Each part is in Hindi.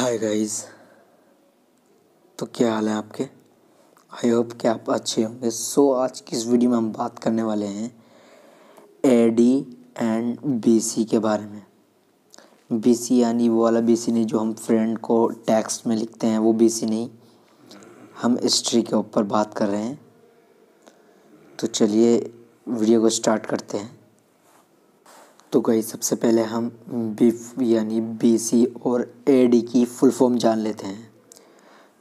हाय गाइस तो क्या हाल है आपके आई होप कि आप अच्छे होंगे सो so, आज की इस वीडियो में हम बात करने वाले हैं A D and B C के बारे में बी सी यानी वो वाला बी सी नहीं जो हम फ्रेंड को टैक्स में लिखते हैं वो बी सी नहीं हम हिस्ट्री के ऊपर बात कर रहे हैं तो चलिए वीडियो को स्टार्ट करते हैं तो गई सबसे पहले हम बीफ यानी बी सी और ए डी की फुल फॉर्म जान लेते हैं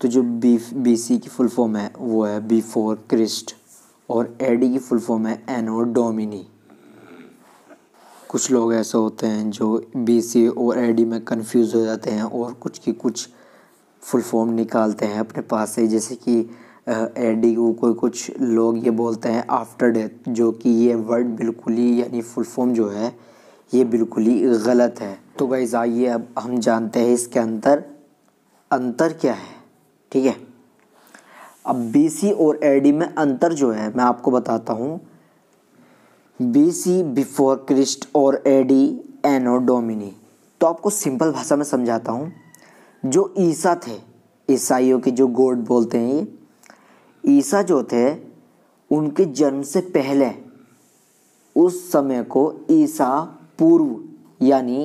तो जो बी बी सी की फुल फॉर्म है वो है बी फोर क्रिस्ट और ए डी की फुल फॉर्म है एनो डोमिनी कुछ लोग ऐसे होते हैं जो बी सी और ए डी में कंफ्यूज हो जाते हैं और कुछ की कुछ फुल फॉर्म निकालते हैं अपने पास से जैसे कि ए डी को कुछ लोग ये बोलते हैं आफ्टर डेथ जो कि ये वर्ड बिल्कुल ही यानी फुल फॉर्म जो है ये बिल्कुल ही गलत है तो गाइज आइए अब हम जानते हैं इसके अंतर अंतर क्या है ठीक है अब बीसी और एडी में अंतर जो है मैं आपको बताता हूँ बीसी बिफोर क्रिस्ट और एडी एनो डोमिनी तो आपको सिंपल भाषा में समझाता हूँ जो ईसा थे ईसाइयों के जो गोड बोलते हैं ये ईसा जो थे उनके जन्म से पहले उस समय को ईसा पूर्व यानी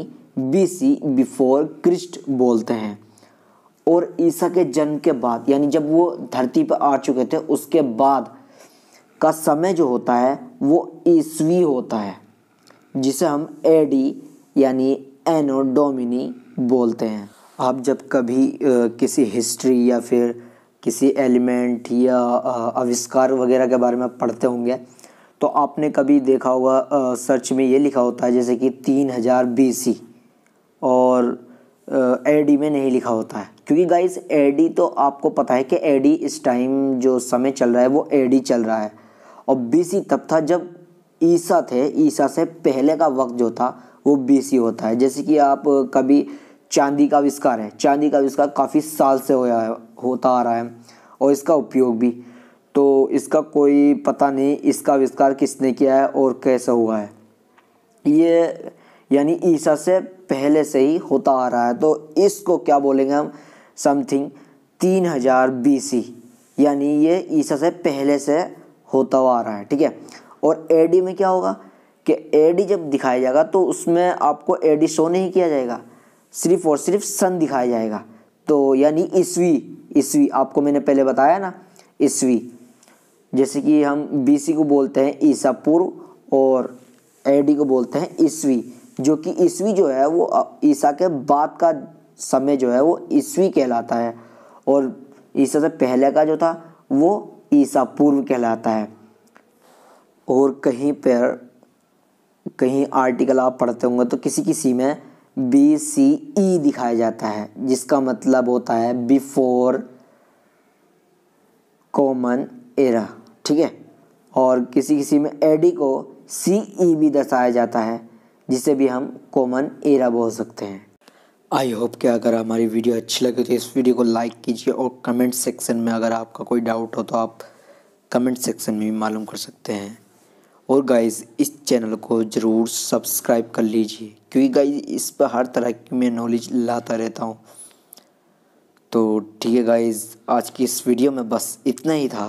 बीसी बिफोर क्रिस्ट बोलते हैं और ईसा के जन्म के बाद यानी जब वो धरती पर आ चुके थे उसके बाद का समय जो होता है वो ईसवी होता है जिसे हम एडी यानी एनो डोमिनी बोलते हैं आप जब कभी आ, किसी हिस्ट्री या फिर किसी एलिमेंट या आविष्कार वगैरह के बारे में पढ़ते होंगे तो आपने कभी देखा होगा सर्च में ये लिखा होता है जैसे कि तीन हज़ार बी सी और ए डी में नहीं लिखा होता है क्योंकि गाइस ए डी तो आपको पता है कि ए डी इस टाइम जो समय चल रहा है वो ए डी चल रहा है और बी सी तब था जब ईसा थे ईसा से पहले का वक्त जो था वो बी सी होता है जैसे कि आप कभी चांदी का आविष्कार है चांदी का आविष्कार काफ़ी साल से होया होता आ रहा है और इसका उपयोग भी तो इसका कोई पता नहीं इसका आविष्कार किसने किया है और कैसा हुआ है ये यानी ईसा से पहले से ही होता आ रहा है तो इसको क्या बोलेंगे हम समथिंग तीन हजार बी यानी ये ईसा से पहले से होता हुआ आ रहा है ठीक है और एडी में क्या होगा कि एडी जब दिखाया जाएगा तो उसमें आपको एडी शो नहीं किया जाएगा सिर्फ और सिर्फ सन दिखाया जाएगा तो यानी ईस्वी ईस्वी आपको मैंने पहले बताया ना ईस्वी जैसे कि हम बी को बोलते हैं ईसा पूर्व और ए को बोलते हैं ईस्वी जो कि ईस्वी जो है वो ईसा के बाद का समय जो है वो ईस्वी कहलाता है और ईसा से पहले का जो था वो ईसा पूर्व कहलाता है और कहीं पर कहीं आर्टिकल आप पढ़ते होंगे तो किसी किसी में बी सी ई दिखाया जाता है जिसका मतलब होता है बिफोर कॉमन एरा ठीक है और किसी किसी में एडी को सी ई भी दर्शाया जाता है जिसे भी हम कॉमन एरा बोल सकते हैं आई होप कि अगर हमारी वीडियो अच्छी लगे तो इस वीडियो को लाइक कीजिए और कमेंट सेक्शन में अगर आपका कोई डाउट हो तो आप कमेंट सेक्शन में भी मालूम कर सकते हैं और गाइस इस चैनल को ज़रूर सब्सक्राइब कर लीजिए क्योंकि गाइस इस पर हर तरह की मैं नॉलेज लाता रहता हूँ तो ठीक है गाइस आज की इस वीडियो में बस इतना ही था